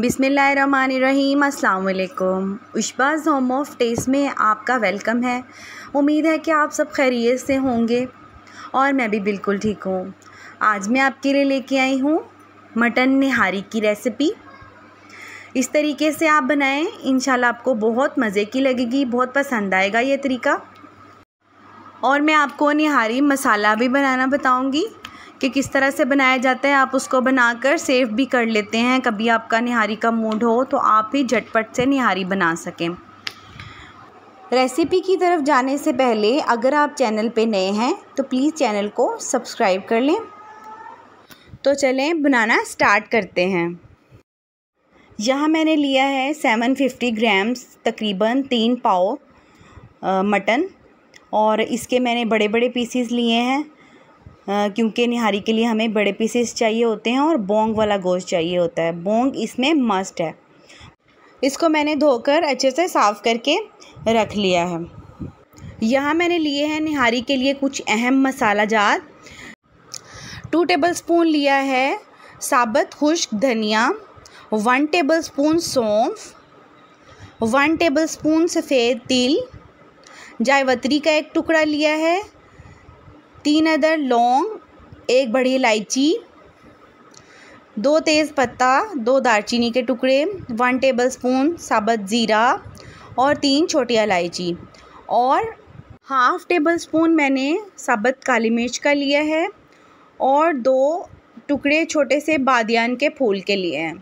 बिसमीम अल्लाम उशबा home of test में आपका वेलकम है उम्मीद है कि आप सब खैरियत से होंगे और मैं भी बिल्कुल ठीक हूँ आज मैं आपके लिए लेके आई हूँ मटन निहारी की रेसिपी इस तरीके से आप बनाएं इन आपको बहुत मज़े की लगेगी बहुत पसंद आएगा ये तरीका और मैं आपको निहारी मसाला भी बनाना बताऊँगी कि किस तरह से बनाया जाता है आप उसको बनाकर सेव भी कर लेते हैं कभी आपका निहारी का मूड हो तो आप ही झटपट से निहारी बना सकें रेसिपी की तरफ जाने से पहले अगर आप चैनल पे नए हैं तो प्लीज़ चैनल को सब्सक्राइब कर लें तो चलें बनाना स्टार्ट करते हैं यहाँ मैंने लिया है सेवन फिफ्टी ग्राम्स तकरीबन तीन पाव मटन और इसके मैंने बड़े बड़े पीसीस लिए हैं क्योंकि निहारी के लिए हमें बड़े पीसेस चाहिए होते हैं और बोंग वाला गोश्त चाहिए होता है बोंग इसमें मस्ट है इसको मैंने धोकर अच्छे से साफ़ करके रख लिया है यहाँ मैंने लिए हैं निहारी के लिए कुछ अहम मसाला जार टू टेबल स्पून लिया है साबत खुश्क धनिया वन टेबल स्पून सौंफ वन टेबल स्पून सफ़ेद तिल जायवत्री का एक टुकड़ा लिया है तीन अदर लौंग एक बड़ी इलायची दो तेज़ पत्ता दो दालचीनी के टुकड़े वन टेबल स्पून साबुत ज़ीरा और तीन छोटी इलायची और हाफ़ टेबल स्पून मैंने साबुत काली मिर्च का लिया है और दो टुकड़े छोटे से बादियान के फूल के लिए हैं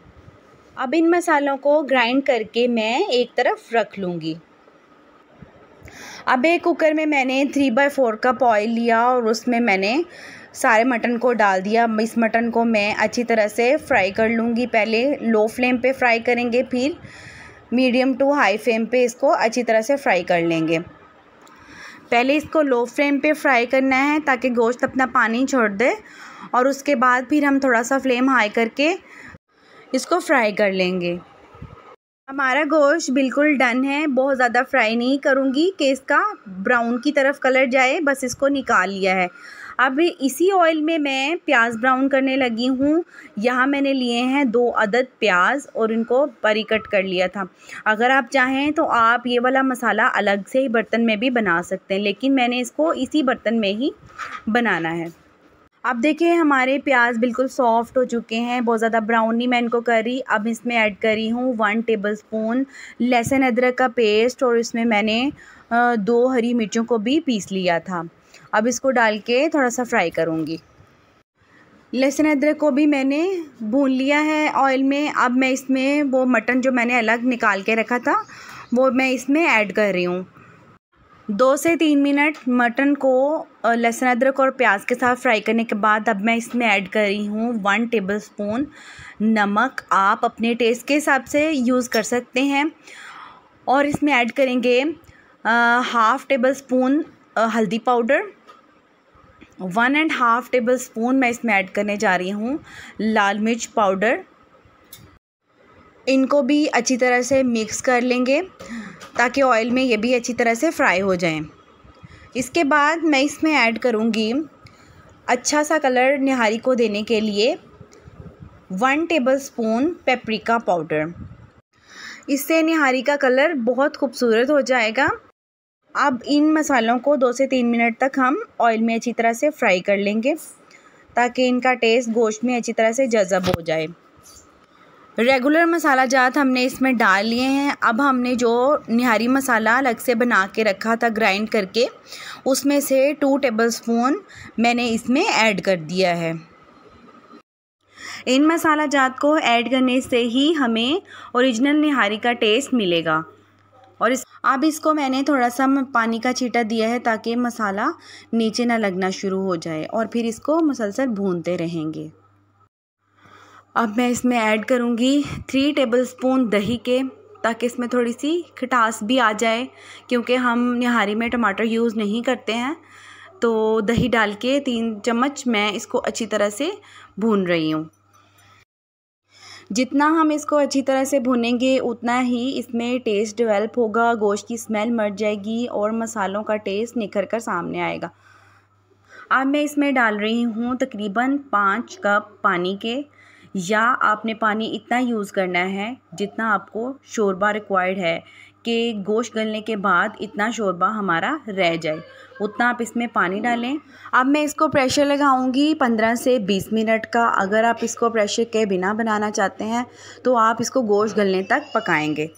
अब इन मसालों को ग्राइंड करके मैं एक तरफ रख लूँगी अब एक कुकर में मैंने three by four cup oil लिया और उसमें मैंने सारे मटन को डाल दिया इस मटन को मैं अच्छी तरह से फ्राई कर लूँगी पहले लो फ्लेम पे फ्राई करेंगे फिर मीडियम टू हाई फ्लेम पे इसको अच्छी तरह से फ्राई कर लेंगे पहले इसको लो फ्लेम पे फ्राई करना है ताकि गोश्त अपना पानी छोड़ दे और उसके बाद फिर हम थोड़ा सा फ्लेम हाई करके इसको फ्राई कर लेंगे हमारा गोश्त बिल्कुल डन है बहुत ज़्यादा फ्राई नहीं करूँगी कि इसका ब्राउन की तरफ कलर जाए बस इसको निकाल लिया है अब इसी ऑयल में मैं प्याज ब्राउन करने लगी हूँ यहाँ मैंने लिए हैं दो अदद प्याज और इनको परी कट कर लिया था अगर आप चाहें तो आप ये वाला मसाला अलग से ही बर्तन में भी बना सकते हैं लेकिन मैंने इसको इसी बर्तन में ही बनाना है अब देखिए हमारे प्याज बिल्कुल सॉफ्ट हो चुके हैं बहुत ज़्यादा ब्राउन नहीं मैं इनको करी अब इसमें ऐड करी हूँ वन टेबल स्पून लहसुन अदरक का पेस्ट और इसमें मैंने दो हरी मिर्चों को भी पीस लिया था अब इसको डाल के थोड़ा सा फ्राई करूँगी लहसुन अदरक को भी मैंने भून लिया है ऑयल में अब मैं इसमें वो मटन जो मैंने अलग निकाल के रखा था वो मैं इसमें ऐड कर रही हूँ दो से तीन मिनट मटन को लहसुन अदरक और प्याज के साथ फ्राई करने के बाद अब मैं इसमें ऐड कर रही हूँ वन टेबल स्पून नमक आप अपने टेस्ट के हिसाब से यूज़ कर सकते हैं और इसमें ऐड करेंगे हाफ़ टेबल स्पून हल्दी powder one and half tablespoon मैं इसमें ऐड करने जा रही हूँ लाल मिर्च पाउडर इनको भी अच्छी तरह से मिक्स कर लेंगे ताकि ऑयल में ये भी अच्छी तरह से फ्राई हो जाएं इसके बाद मैं इसमें ऐड करूँगी अच्छा सा कलर निहारी को देने के लिए one tablespoon paprika powder इससे निहारी का कलर बहुत खूबसूरत हो जाएगा अब इन मसालों को दो से तीन मिनट तक हम ऑयल में अच्छी तरह से फ्राई कर लेंगे ताकि इनका टेस्ट गोश्त में अच्छी तरह से जज़ब हो जाए रेगुलर मसाला जात हमने इसमें डाल लिए हैं अब हमने जो निहारी मसाला अलग से बना के रखा था ग्राइंड करके उसमें से टू टेबलस्पून मैंने इसमें ऐड कर दिया है इन मसाला जात को ऐड करने से ही हमें ओरिजिनल निहारी का टेस्ट मिलेगा और इस अब इसको मैंने थोड़ा सा पानी का छीटा दिया है ताकि मसाला नीचे ना लगना शुरू हो जाए और फिर इसको मुसलसल भूनते रहेंगे अब मैं इसमें ऐड करूँगी थ्री टेबलस्पून दही के ताकि इसमें थोड़ी सी खटास भी आ जाए क्योंकि हम निहारी में टमाटर यूज़ नहीं करते हैं तो दही डाल के तीन चम्मच मैं इसको अच्छी तरह से भून रही हूँ जितना हम इसको अच्छी तरह से भुनेंगे उतना ही इसमें टेस्ट डेवलप होगा गोश्त की स्मेल मर जाएगी और मसालों का टेस्ट निखर कर सामने आएगा अब मैं इसमें डाल रही हूँ तकरीबन पाँच कप पानी के या आपने पानी इतना यूज़ करना है जितना आपको शोरबा रिक्वायर्ड है कि गोश्त गलने के बाद इतना शोरबा हमारा रह जाए उतना आप इसमें पानी डालें अब मैं इसको प्रेशर लगाऊंगी 15 से 20 मिनट का अगर आप इसको प्रेशर के बिना बनाना चाहते हैं तो आप इसको गोश्त गलने तक पकाएंगे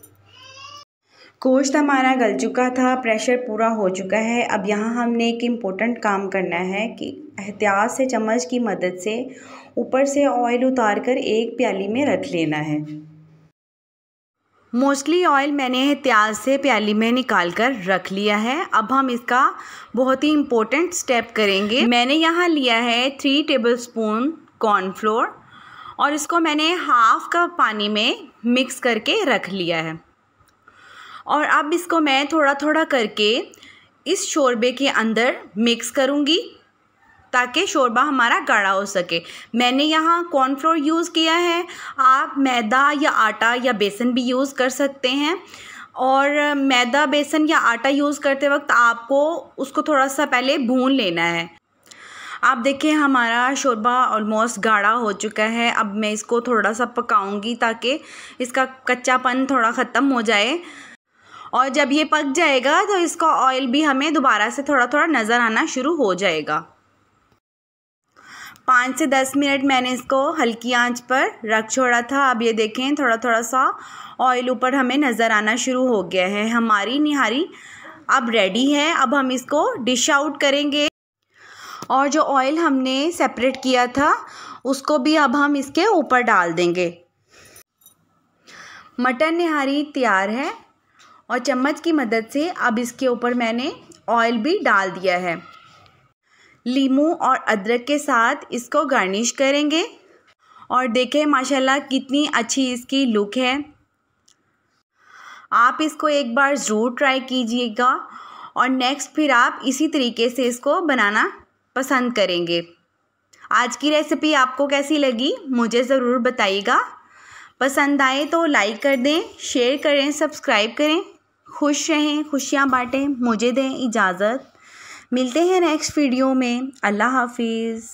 गोश्त तो हमारा गल चुका था प्रेशर पूरा हो चुका है अब यहाँ हमने एक इम्पोर्टेंट काम करना है कि एहतियात से चम्मच की मदद से ऊपर से ऑयल उतार कर एक प्याली में रख लेना है मोस्टली ऑयल मैंने एहतियात से प्याली में निकाल कर रख लिया है अब हम इसका बहुत ही इम्पोर्टेंट स्टेप करेंगे मैंने यहाँ लिया है थ्री टेबल स्पून कॉर्नफ्लोर और इसको मैंने हाफ कप पानी में मिक्स करके रख लिया है और अब इसको मैं थोड़ा थोड़ा करके इस शोरबे के अंदर मिक्स करूँगी ताकि शोरबा हमारा गाढ़ा हो सके मैंने यहाँ कॉर्नफ्लोर यूज़ किया है आप मैदा या आटा या बेसन भी यूज़ कर सकते हैं और मैदा बेसन या आटा यूज़ करते वक्त आपको उसको थोड़ा सा पहले भून लेना है आप देखिए हमारा शोरबा ऑलमोस्ट गाढ़ा हो चुका है अब मैं इसको थोड़ा सा पकाऊंगी ताकि इसका कच्चापन थोड़ा ख़त्म हो जाए और जब ये पक जाएगा तो इसका ऑयल भी हमें दोबारा से थोड़ा थोड़ा नज़र आना शुरू हो जाएगा पाँच से दस मिनट मैंने इसको हल्की आंच पर रख छोड़ा था अब ये देखें थोड़ा थोड़ा सा ऑयल ऊपर हमें नज़र आना शुरू हो गया है हमारी निहारी अब रेडी है अब हम इसको डिश आउट करेंगे और जो ऑयल हमने सेपरेट किया था उसको भी अब हम इसके ऊपर डाल देंगे मटन निहारी तैयार है और चम्मच की मदद से अब इसके ऊपर मैंने ऑयल भी डाल दिया है लीमू और अदरक के साथ इसको गार्निश करेंगे और देखें माशाल्लाह कितनी अच्छी इसकी लुक है आप इसको एक बार ज़रूर ट्राई कीजिएगा और नेक्स्ट फिर आप इसी तरीके से इसको बनाना पसंद करेंगे आज की रेसिपी आपको कैसी लगी मुझे ज़रूर बताइएगा पसंद आए तो लाइक कर दें शेयर करें सब्सक्राइब करें खुश रहें खुशियाँ बाँटें मुझे दें इजाज़त मिलते हैं नेक्स्ट वीडियो में अल्लाह हाफिज़